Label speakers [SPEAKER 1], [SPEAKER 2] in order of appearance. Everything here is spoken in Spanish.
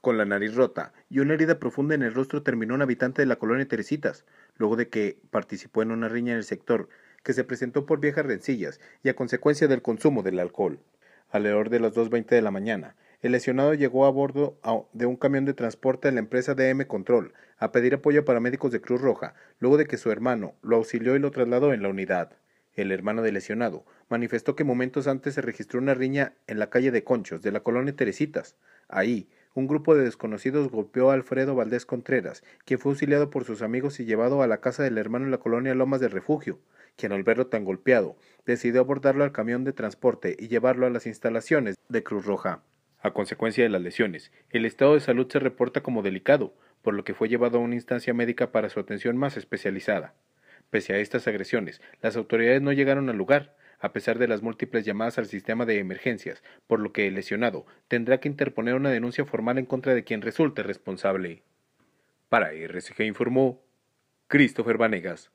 [SPEAKER 1] Con la nariz rota y una herida profunda en el rostro terminó un habitante de la colonia Teresitas, luego de que participó en una riña en el sector que se presentó por viejas rencillas y a consecuencia del consumo del alcohol. Alrededor de las 2.20 de la mañana, el lesionado llegó a bordo de un camión de transporte de la empresa DM Control a pedir apoyo para médicos de Cruz Roja, luego de que su hermano lo auxilió y lo trasladó en la unidad. El hermano del lesionado manifestó que momentos antes se registró una riña en la calle de Conchos de la colonia Teresitas. Ahí, un grupo de desconocidos golpeó a Alfredo Valdés Contreras, quien fue auxiliado por sus amigos y llevado a la casa del hermano en la colonia Lomas del Refugio, quien al verlo tan golpeado, decidió abordarlo al camión de transporte y llevarlo a las instalaciones de Cruz Roja. A consecuencia de las lesiones, el estado de salud se reporta como delicado, por lo que fue llevado a una instancia médica para su atención más especializada. Pese a estas agresiones, las autoridades no llegaron al lugar, a pesar de las múltiples llamadas al sistema de emergencias, por lo que el lesionado tendrá que interponer una denuncia formal en contra de quien resulte responsable. Para RCG informó Christopher Vanegas.